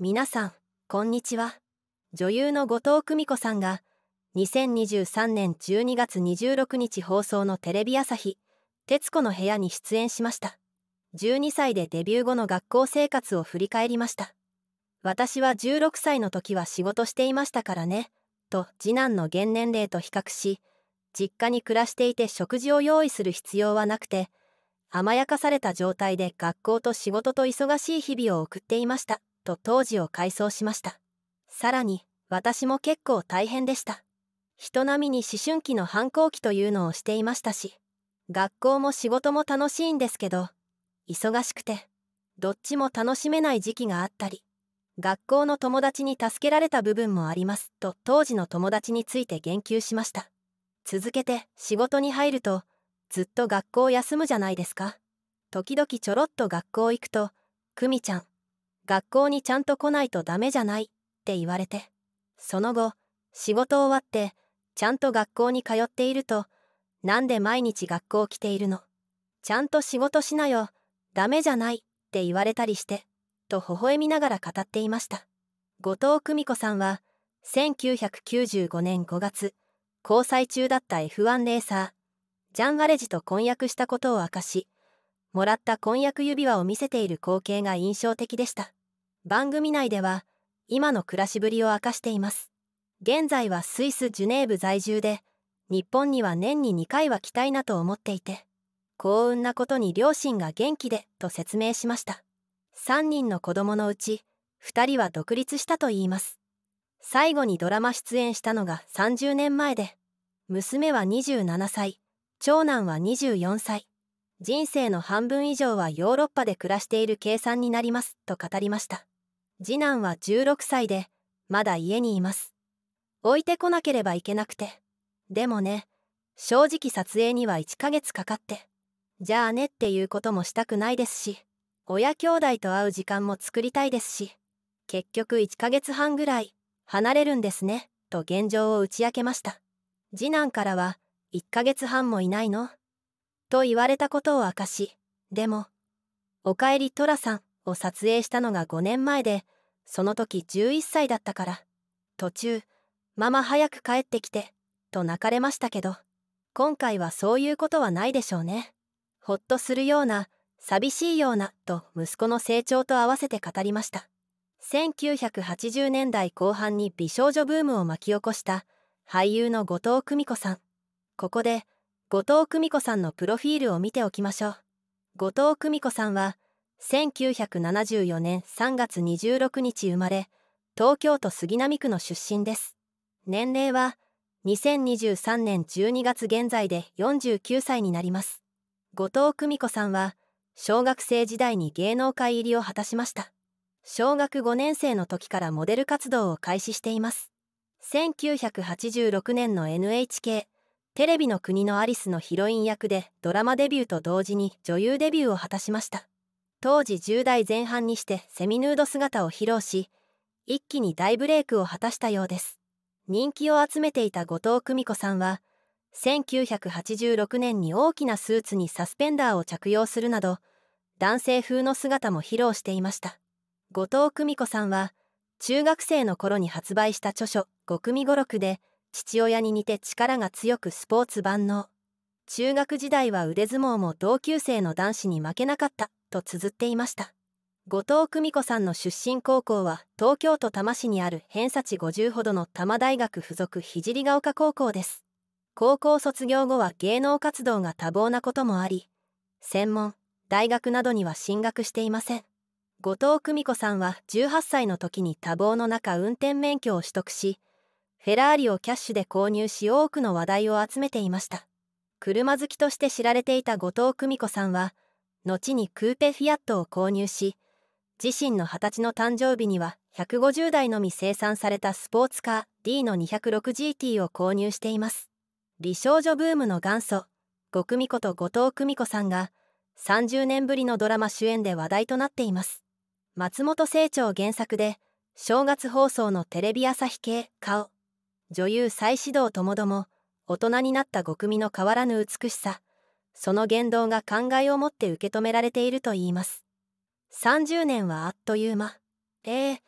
皆さんこんにちは女優の後藤久美子さんが2023年12月26日放送のテレビ朝日「徹子の部屋」に出演しました12歳でデビュー後の学校生活を振り返りました私は16歳の時は仕事していましたからねと次男の現年齢と比較し実家に暮らしていて食事を用意する必要はなくて甘やかされた状態で学校と仕事と忙しい日々を送っていましたと当時を改装しましたさらに私も結構大変でした人並みに思春期の反抗期というのをしていましたし学校も仕事も楽しいんですけど忙しくてどっちも楽しめない時期があったり学校の友達に助けられた部分もありますと当時の友達について言及しました続けて仕事に入るとずっと学校休むじゃないですか時々ちょろっと学校行くと「久美ちゃん学校にちゃんと来ないとダメじゃないって言われてその後仕事終わってちゃんと学校に通っているとなんで毎日学校来ているのちゃんと仕事しなよダメじゃないって言われたりしてと微笑みながら語っていました後藤久美子さんは1995年5月交際中だった F1 レーサージャン・ワレジと婚約したことを明かしもらった婚約指輪を見せている光景が印象的でした番組内では今の暮らしぶりを明かしています現在はスイス・ジュネーブ在住で日本には年に2回は来たいなと思っていて幸運なことに両親が元気でと説明しました3人の子供のうち2人は独立したと言います最後にドラマ出演したのが30年前で娘は27歳長男は24歳人生の半分以上はヨーロッパで暮らしている計算になりますと語りました次男は16歳でまだ家にいます置いてこなければいけなくてでもね正直撮影には1ヶ月かかってじゃあねっていうこともしたくないですし親兄弟と会う時間も作りたいですし結局1ヶ月半ぐらい離れるんですねと現状を打ち明けました次男からは「1ヶ月半もいないの?」と言われたことを明かしでも「おかえり寅さん」を撮影したのが5年前でその時11歳だったから途中「ママ早く帰ってきて」と泣かれましたけど今回はそういうことはないでしょうね。ほっとするような寂しいようなと息子の成長と合わせて語りました1980年代後半に美少女ブームを巻き起こした俳優の後藤久美子さんここで後藤久美子さんのプロフィールを見ておきましょう後藤久美子さんは1974年3月26日生まれ、東京都杉並区の出身です。年齢は、2023年12月現在で49歳になります。後藤久美子さんは、小学生時代に芸能界入りを果たしました。小学5年生の時からモデル活動を開始しています。1986年の NHK、テレビの国のアリスのヒロイン役でドラマデビューと同時に女優デビューを果たしました。当時10代前半にしてセミヌード姿を披露し一気に大ブレイクを果たしたようです人気を集めていた後藤久美子さんは1986年に大きなスーツにサスペンダーを着用するなど男性風の姿も披露していました後藤久美子さんは中学生の頃に発売した著書「五組五六」で父親に似て力が強くスポーツ万能中学時代は腕相撲も同級生の男子に負けなかったと綴っていました後藤久美子さんの出身高校は東京都多摩市にある偏差値50ほどの多摩大学附属聖ヶ丘高校です高校卒業後は芸能活動が多忙なこともあり専門大学などには進学していません後藤久美子さんは18歳の時に多忙の中運転免許を取得しフェラーリをキャッシュで購入し多くの話題を集めていました車好きとして知られていた後藤久美子さんは後にクーペフィアットを購入し自身の二十歳の誕生日には150台のみ生産されたスポーツカー D の 206GT を購入しています美少女ブームの元祖後久美子と後藤久美子さんが30年ぶりのドラマ主演で話題となっています松本清張原作で正月放送のテレビ朝日系顔女優再始動ともども大人になった後久美の変わらぬ美しさその言動が考えを持って受け止められているといいます30年はあっという間えー、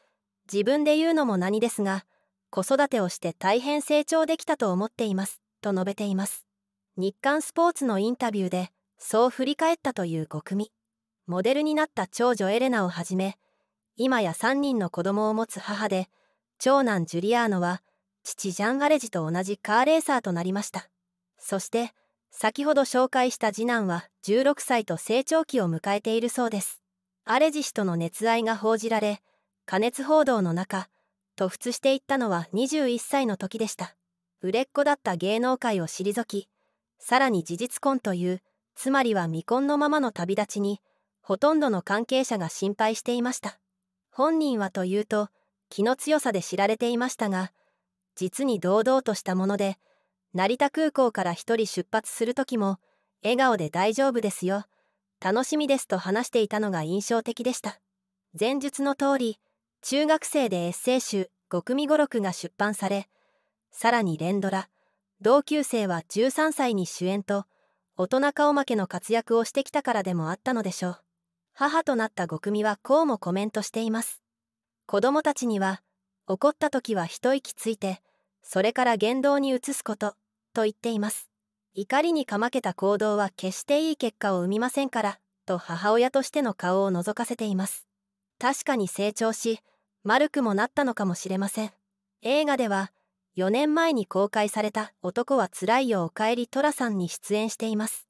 自分で言うのも何ですが子育てをして大変成長できたと思っていますと述べています日刊スポーツのインタビューでそう振り返ったという5組モデルになった長女エレナをはじめ今や3人の子供を持つ母で長男ジュリアーノは父ジャン・ガレジと同じカーレーサーとなりましたそして先ほど紹介した次男は16歳と成長期を迎えているそうですアレジ氏との熱愛が報じられ過熱報道の中突出していったのは21歳の時でした売れっ子だった芸能界を退きさらに事実婚というつまりは未婚のままの旅立ちにほとんどの関係者が心配していました本人はというと気の強さで知られていましたが実に堂々としたもので成田空港から一人出発する時も笑顔で大丈夫ですよ楽しみですと話していたのが印象的でした前述の通り中学生でエッセイ集5組語録が出版されさらに連ドラ同級生は13歳に主演と大人顔負けの活躍をしてきたからでもあったのでしょう母となった5組はこうもコメントしています子供たちには怒った時は一息ついてそれから言動に移すことと言っています怒りにかまけた行動は決していい結果を生みませんからと母親としての顔を覗かせています確かに成長し丸くもなったのかもしれません映画では4年前に公開された「男はつらいよおかえり寅さん」に出演しています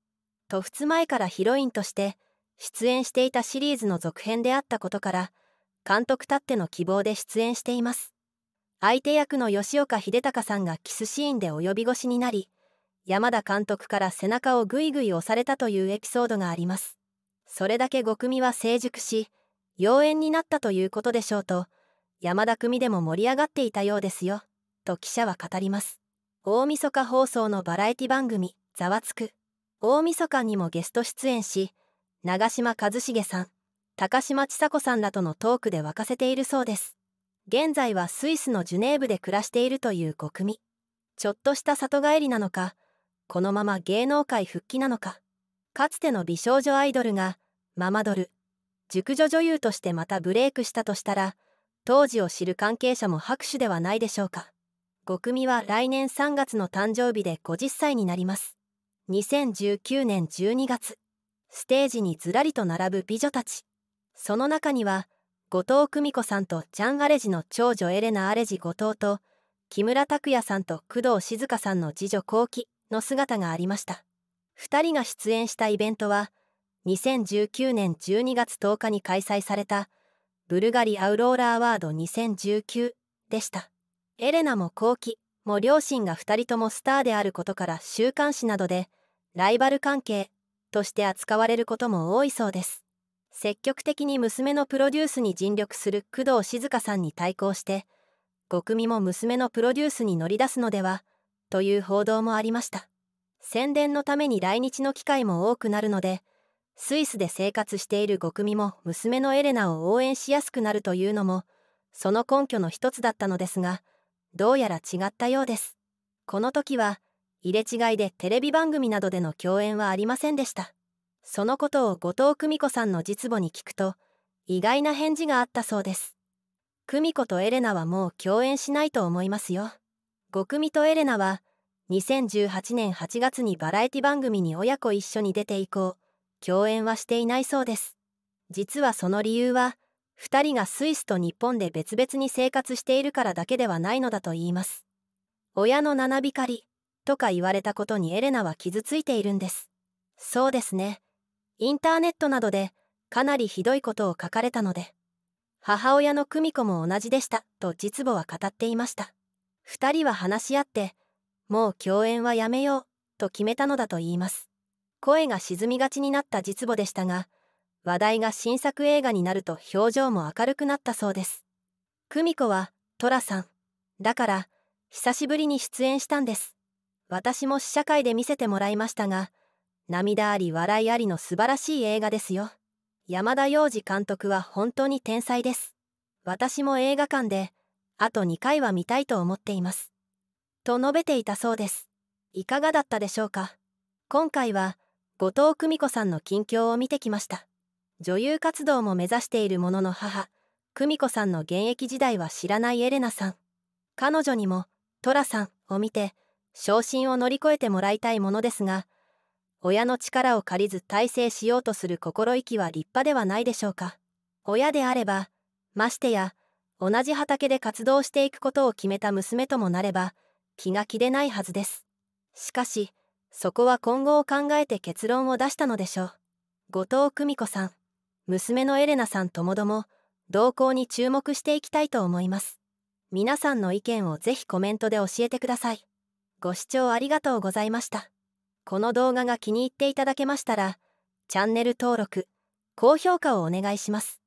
とふつ前からヒロインとして出演していたシリーズの続編であったことから監督たっての希望で出演しています相手役の吉岡秀隆さんがキスシーンで及び腰になり山田監督から背中をぐいぐい押されたというエピソードがありますそれだけ5組は成熟し妖艶になったということでしょうと山田組でも盛り上がっていたようですよと記者は語ります大晦日放送のバラエティ番組「ざわつく」大晦日にもゲスト出演し長嶋一茂さん高嶋ちさ子さんらとのトークで沸かせているそうです現在はスイスのジュネーブで暮らしているという5組ちょっとした里帰りなのかこのまま芸能界復帰なのかかつての美少女アイドルがママドル熟女女優としてまたブレイクしたとしたら当時を知る関係者も拍手ではないでしょうか5組は来年3月の誕生日で50歳になります2019年12月ステージにずらりと並ぶ美女たちその中には後藤久美子さんとジャン・アレジの長女エレナ・アレジ後藤と木村拓哉さんと工藤静香さんの次女幸喜の姿がありました2人が出演したイベントは2019年12月10日に開催されたブルガリアウローラアワード2019でしたエレナも幸喜も両親が2人ともスターであることから週刊誌などでライバル関係として扱われることも多いそうです積極的に娘のプロデュースに尽力する工藤静香さんに対抗して極美も娘のプロデュースに乗り出すのではという報道もありました宣伝のために来日の機会も多くなるのでスイスで生活している極美も娘のエレナを応援しやすくなるというのもその根拠の一つだったのですがどうやら違ったようですこの時は入れ違いでテレビ番組などでの共演はありませんでしたそのことを後藤久美子さんの実母に聞くと意外な返事があったそうです久美子とエレナはもう共演しないと思いますよ五久美とエレナは2018年8月にバラエティ番組に親子一緒に出て以降共演はしていないそうです実はその理由は2人がスイスと日本で別々に生活しているからだけではないのだと言います親の七光りとか言われたことにエレナは傷ついているんですそうですねインターネットなどでかなりひどいことを書かれたので母親の久美子も同じでしたと実母は語っていました2人は話し合ってもう共演はやめようと決めたのだと言います声が沈みがちになった実母でしたが話題が新作映画になると表情も明るくなったそうです久美子は寅さんだから久しぶりに出演したんです私も試写会で見せてもらいましたが涙あり笑いありの素晴らしい映画ですよ山田洋次監督は本当に天才です私も映画館であと2回は見たいと思っていますと述べていたそうですいかがだったでしょうか今回は後藤久美子さんの近況を見てきました女優活動も目指しているものの母久美子さんの現役時代は知らないエレナさん彼女にも寅さんを見て昇進を乗り越えてもらいたいものですが親の力を借りず大成しようとする心意気は立派ではないでしょうか。親であれば、ましてや、同じ畑で活動していくことを決めた娘ともなれば、気が気でないはずです。しかし、そこは今後を考えて結論を出したのでしょう。後藤久美子さん、娘のエレナさんともども、動向に注目していきたいと思います。皆さんの意見をぜひコメントで教えてください。ご視聴ありがとうございました。この動画が気に入っていただけましたらチャンネル登録高評価をお願いします